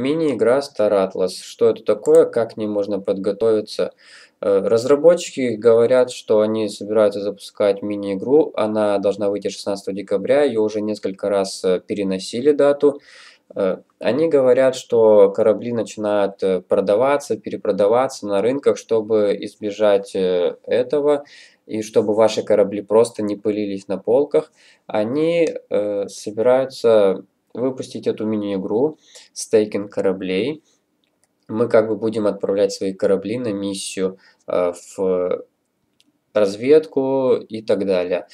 Мини-игра Star Atlas. Что это такое, как к ней можно подготовиться? Э, разработчики говорят, что они собираются запускать мини-игру. Она должна выйти 16 декабря, ее уже несколько раз э, переносили дату. Э, они говорят, что корабли начинают продаваться, перепродаваться на рынках, чтобы избежать этого и чтобы ваши корабли просто не пылились на полках. Они собираются выпустить эту мини-игру «Стейкинг кораблей». Мы как бы будем отправлять свои корабли на миссию э, в разведку и так далее.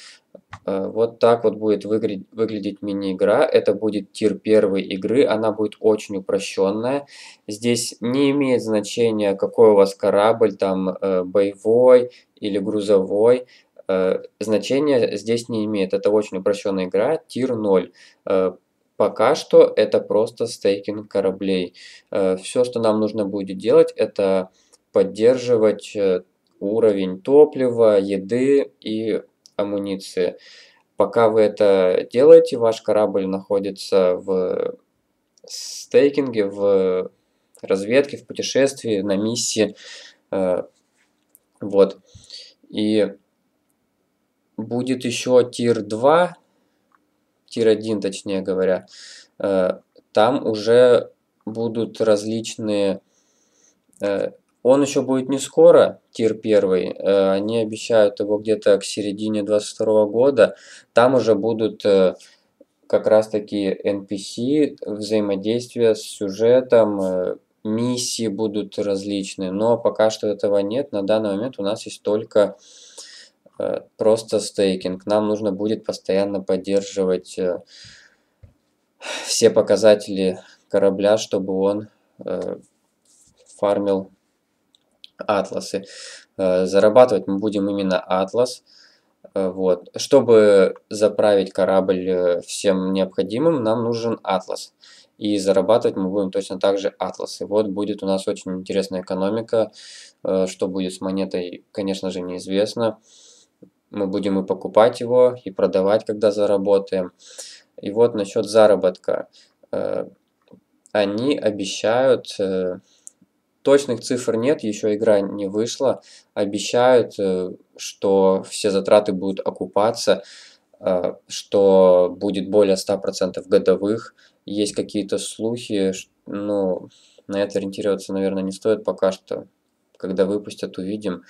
Э, вот так вот будет выглядеть, мини-игра. Это будет тир первой игры, она будет очень упрощенная. Здесь не имеет значения, какой у вас корабль, там э, боевой или грузовой. Э, значения здесь не имеет. Это очень упрощенная игра, тир 0. Пока что это просто стейкинг кораблей. Э, Все, что нам нужно будет делать, это поддерживать э, уровень топлива, еды и амуниции. Пока вы это делаете, ваш корабль находится в стейкинге, в разведке, в путешествии, на миссии. Э, вот. И будет еще тир 2 тир 1, точнее говоря, э, там уже будут различные... Э, он еще будет не скоро, тир 1. Э, они обещают его где-то к середине 22 года. Там уже будут как раз таки NPC, взаимодействие с сюжетом, миссии будут различные. Но пока что этого нет. На данный момент у нас есть только Э, просто стейкинг. Нам нужно будет постоянно поддерживать э, все показатели корабля, чтобы он э, фармил атласы. Зарабатывать мы будем именно атлас. Вот. Чтобы заправить корабль всем необходимым, нам нужен атлас. И зарабатывать мы будем точно так же атласы. Вот будет у нас очень интересная экономика. Что будет с монетой, конечно же, неизвестно мы будем и покупать его, и продавать, когда заработаем. И вот насчет заработка. Э, они обещают, э, точных цифр нет, еще игра не вышла, обещают, э, что все затраты будут окупаться, что будет более 100% годовых. Есть какие-то слухи, ну, на это ориентироваться, наверное, не стоит пока что. Когда выпустят, увидим.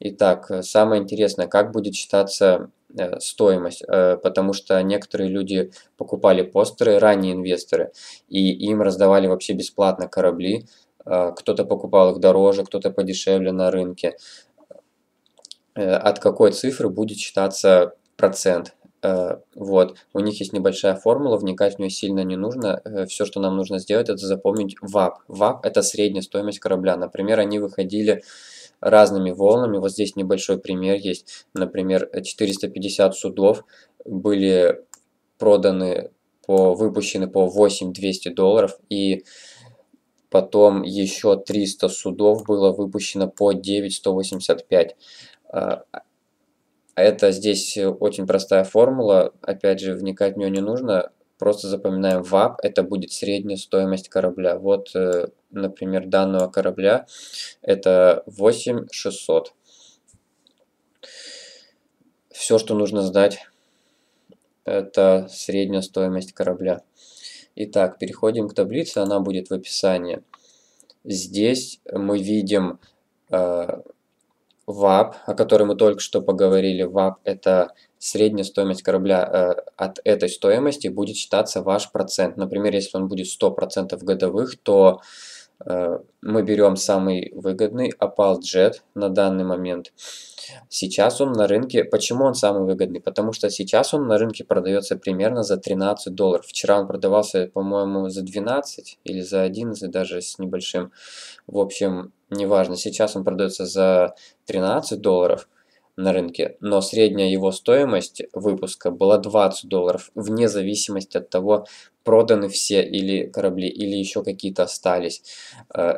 Итак, э, самое интересное, как будет считаться э, стоимость, э, потому что некоторые люди покупали постеры, ранние инвесторы, и им раздавали вообще бесплатно корабли, кто-то покупал их дороже, кто-то подешевле на рынке. От какой цифры будет считаться процент? Вот, у них есть небольшая формула, вникать в нее сильно не нужно. Все, что нам нужно сделать, это запомнить ВАП. ВАП – это средняя стоимость корабля. Например, они выходили разными волнами. Вот здесь небольшой пример есть. Например, 450 судов были проданы, по, выпущены по 8200 долларов. И потом еще 300 судов было выпущено по 9185. А, а, это здесь очень простая формула. Опять же, вникать в нее не нужно. Просто запоминаем VAP, это будет средняя стоимость корабля. Вот, э, например, данного корабля это 8600. Все, что нужно знать, это средняя стоимость корабля. Итак, переходим к таблице, она будет в описании. Здесь мы видим э, VAP, о которой мы только что поговорили. VAP – это средняя стоимость корабля. Э, от этой стоимости будет считаться ваш процент. Например, если он будет 100% годовых, то Э, мы берем самый выгодный опал джет на данный момент. Сейчас он на рынке, почему он самый выгодный? Потому что сейчас он на рынке продается примерно за 13 долларов. Вчера он продавался, по-моему, за 12 или за 11 даже с небольшим. В общем, неважно, сейчас он продается за 13 долларов на рынке, но средняя его стоимость выпуска была 20 долларов, вне зависимости от того, проданы все или корабли, или еще какие-то остались. Э,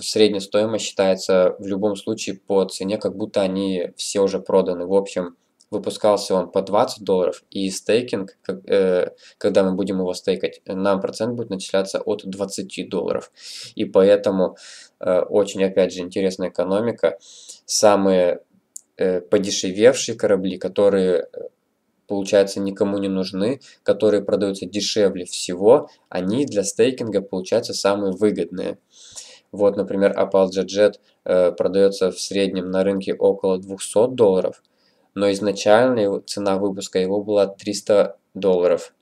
средняя стоимость считается в любом случае по цене, как будто они все уже проданы. В общем, выпускался он по 20 долларов, и стейкинг, э, когда мы будем его стейкать, нам процент будет начисляться от 20 долларов. И поэтому э, очень, опять же, интересная экономика. Самые Э, подешевевшие корабли, которые, э, получается, никому не нужны, которые продаются дешевле всего, они для стейкинга, получаются самые выгодные. Вот, например, Apple Jet э, продается в среднем на рынке около 200 долларов, но изначально цена выпуска его была 300 долларов.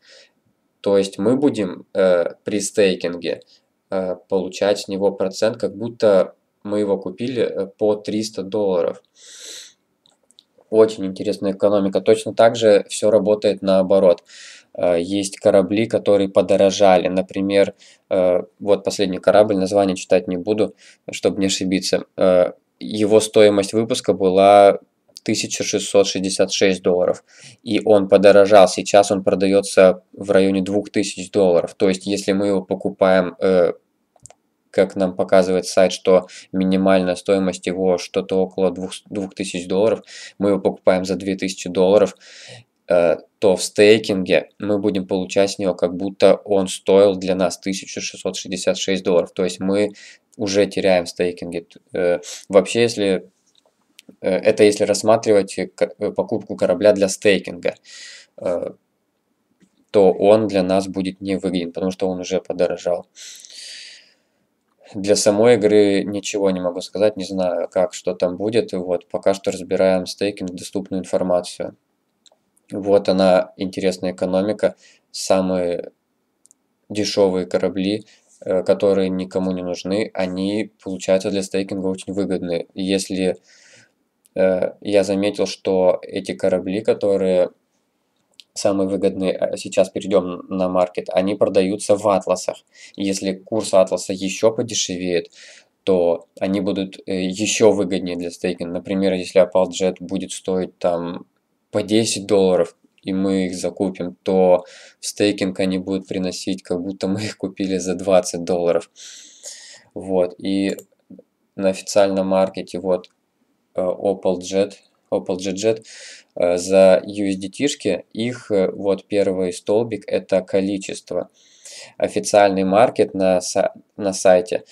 То есть мы будем э, при стейкинге э, получать с него процент, как будто мы его купили э, по 300 долларов. Очень интересная экономика. Точно так же все работает наоборот. Э, есть корабли, которые подорожали. Например, э, вот последний корабль, название читать не буду, чтобы не ошибиться. Э, его стоимость выпуска была 1666 долларов. И он подорожал. Сейчас он продается в районе 2000 долларов. То есть, если мы его покупаем как нам показывает сайт, что минимальная стоимость его что-то около 2000 долларов, мы его покупаем за 2000 долларов, э, то в стейкинге мы будем получать с него, как будто он стоил для нас 1666 долларов. То есть мы уже теряем в стейкинге. Э, вообще, если э, это если рассматривать покупку корабля для стейкинга, то он для нас будет невыгоден, потому что он уже подорожал. Для самой игры ничего не могу сказать, не знаю, как, что там будет. Вот, пока что разбираем стейкинг, доступную информацию. Вот она, интересная экономика, самые дешевые корабли, э, которые никому не нужны, они, получаются для стейкинга очень выгодны. Если э, я заметил, что эти корабли, которые самые выгодные, э, сейчас перейдем на маркет, они продаются в атласах. Если курс атласа еще подешевеет, то они будут э, еще выгоднее для стейкинга. Например, если AppleJet будет стоить там по 10 долларов, и мы их закупим, то в стейкинг они будут приносить, как будто мы их купили за 20 долларов. Вот, и на официальном маркете вот OpalJet э, OpenJet э, за USDT, их э, вот первый столбик – это количество. Официальный маркет на, на сайте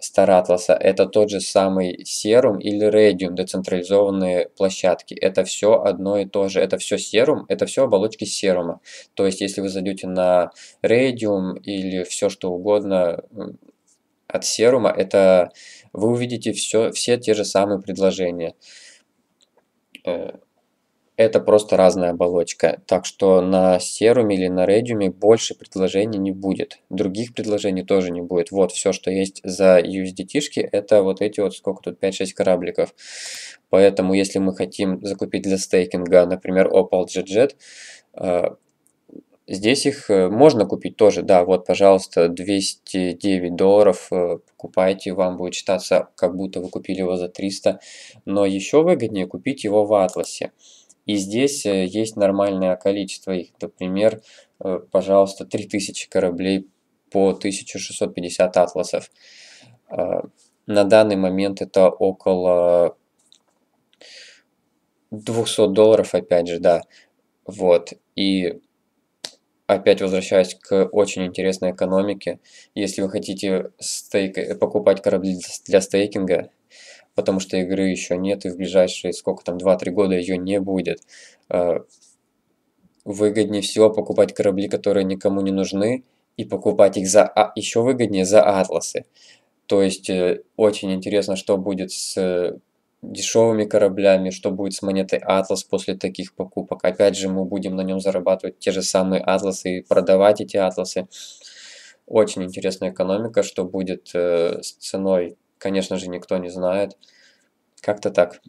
Старатласа э, – это тот же самый Serum или Radium, децентрализованные площадки. Это все одно и то же. Это все Serum, это все оболочки серума. То есть, если вы зайдете на Radium или все что угодно от серума, это вы увидите все, все те же самые предложения. Э, это просто разная оболочка. Так что на серуме или на редиуме больше предложений не будет. Других предложений тоже не будет. Вот все, что есть за USDT, это вот эти вот, сколько тут, 5-6 корабликов. Поэтому, если мы хотим закупить для стейкинга, например, Opal JetJet, э, Здесь их э, можно купить тоже, да, вот, пожалуйста, 209 долларов э, покупайте, вам будет считаться, как будто вы купили его за 300, но еще выгоднее купить его в Атласе. И здесь э, есть нормальное количество их, например, пожалуйста, 3000 кораблей по 1650 атласов. На данный момент это около 200 долларов, опять же, да. Вот, и опять возвращаясь к очень интересной экономике, если вы хотите стейк... Э, покупать корабли для стейкинга, потому что игры еще нет, и в ближайшие сколько там, 2-3 года ее не будет, э, выгоднее всего покупать корабли, которые никому не нужны, и покупать их за а... еще выгоднее за атласы. То есть э, очень интересно, что будет с дешевыми кораблями, что будет с монетой Атлас после таких покупок. Опять же, мы будем на нем зарабатывать те же самые Атласы и продавать эти Атласы. Очень интересная экономика, что будет э, с ценой, конечно же, никто не знает. Как-то так.